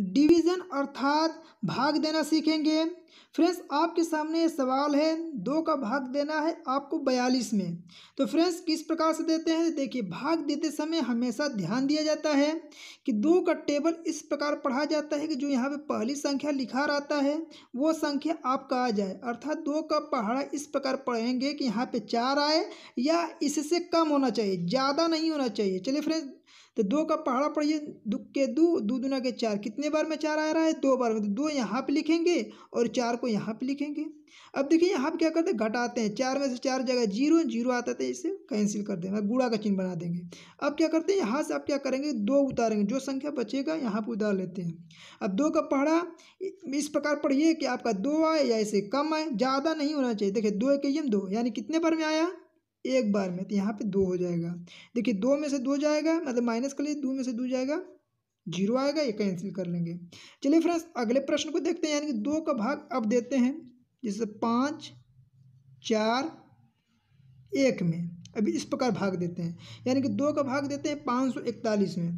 division अर्थात भाग देना सीखेंगे फ्रेंड्स आपके सामने सवाल है दो का भाग देना है आपको बयालीस में तो फ्रेंड्स किस प्रकार से देते हैं देखिए भाग देते समय हमेशा ध्यान दिया जाता है कि दो का टेबल इस प्रकार पढ़ा जाता है कि जो यहाँ पे पहली संख्या लिखा रहता है वो संख्या आपका आ जाए अर्थात दो का पहाड़ा इस प्रकार पढ़ेंगे कि यहाँ पर चार आए या इससे कम होना चाहिए ज़्यादा नहीं होना चाहिए चलिए फ्रेंड्स तो दो का पहाड़ा पढ़िए दो के दो दो दुना के चार कितने बार में चार आ रहा है दो बार में तो दो यहाँ पे लिखेंगे और चार को यहाँ पे लिखेंगे अब देखिए यहाँ पे क्या करते हैं घटाते हैं चार में से चार जगह जीरो जीरो आता था तो इसे कैंसिल कर देंगे गुड़ा का चिन्ह बना देंगे अब क्या करते हैं यहाँ से आप क्या करेंगे दो उतारेंगे जो संख्या बचेगा यहाँ पर उतार लेते हैं अब दो का पहाड़ा इस प्रकार पढ़िए कि आपका दो आए या इसे कम आए ज़्यादा नहीं होना चाहिए देखिए दो एक दो यानी कितने बार में आया एक बार में तो यहाँ पे दो हो जाएगा देखिए दो में से दो जाएगा मतलब माइनस कर लीजिए दो में से दो जाएगा जीरो आएगा ये कैंसिल कर लेंगे चलिए फ्रेंड्स अगले प्रश्न को देखते हैं यानी कि दो का भाग अब देते हैं जैसे पाँच चार एक में अभी इस प्रकार भाग देते हैं यानी कि दो का भाग देते हैं पाँच सौ इकतालीस में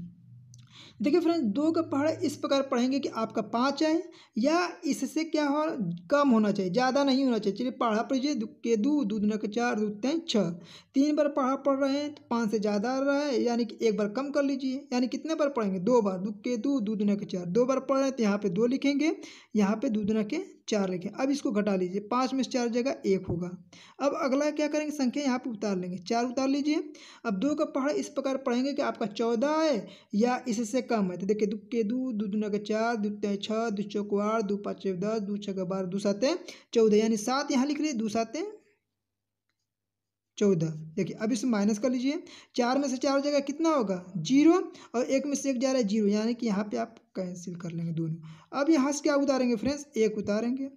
देखिए फ्रेंड्स दो का पहाड़ इस प्रकार पढ़ेंगे कि आपका पाँच है या इससे क्या हो कम होना चाहिए ज़्यादा नहीं होना चाहिए चलिए पढ़ा पढ़िए के दू दो दिन के चार दूध तीन छः तीन बार पढ़ा पढ़ रहे हैं तो पाँच से ज़्यादा आ रहा है यानी कि एक बार कम कर लीजिए यानी कितने बार पढ़ेंगे दो बार दुख के दू दो दिन के चार दो बार पढ़ रहे हैं तो यहाँ पर दो लिखेंगे यहाँ पर दो दिन के चार लिखें अब इसको घटा लीजिए पाँच में से चार जगह एक होगा अब अगला क्या करेंगे संख्या यहाँ पर उतार लेंगे चार उतार लीजिए अब दो का पहाड़ इस प्रकार पढ़ेंगे कि आपका चौदह है या इससे इससे कम है तो देखिए दो के दो दो दून के चार दो तय छः दो चौक आठ दो पाँच दस दो छः बारह दो सात चौदह यानी सात यहाँ लिख लिए दो सात चौदह देखिए अब इसमें माइनस कर लीजिए चार में से चार जगह कितना होगा जीरो और एक में से एक जा रहा है जीरो यानी कि यहाँ पे आप कैंसिल कर लेंगे दोनों अब यहाँ से क्या उतारेंगे फ्रेंड्स एक उतारेंगे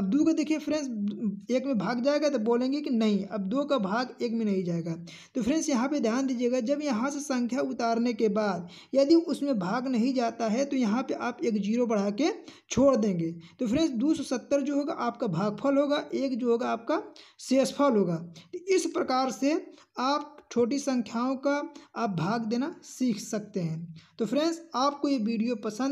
अब दो का देखिए फ्रेंड्स एक में भाग जाएगा तो बोलेंगे कि नहीं अब दो का भाग एक में नहीं जाएगा तो फ्रेंड्स यहाँ पे ध्यान दीजिएगा जब यहाँ से संख्या उतारने के बाद यदि उसमें भाग नहीं जाता है तो यहाँ पर आप एक जीरो बढ़ा के छोड़ देंगे तो फ्रेंड्स दो जो होगा आपका भागफल होगा एक जो होगा आपका शेषफल होगा तो इस प्रकार से आप छोटी संख्याओं का आप भाग देना सीख सकते हैं तो फ्रेंड्स आपको ये वीडियो पसंद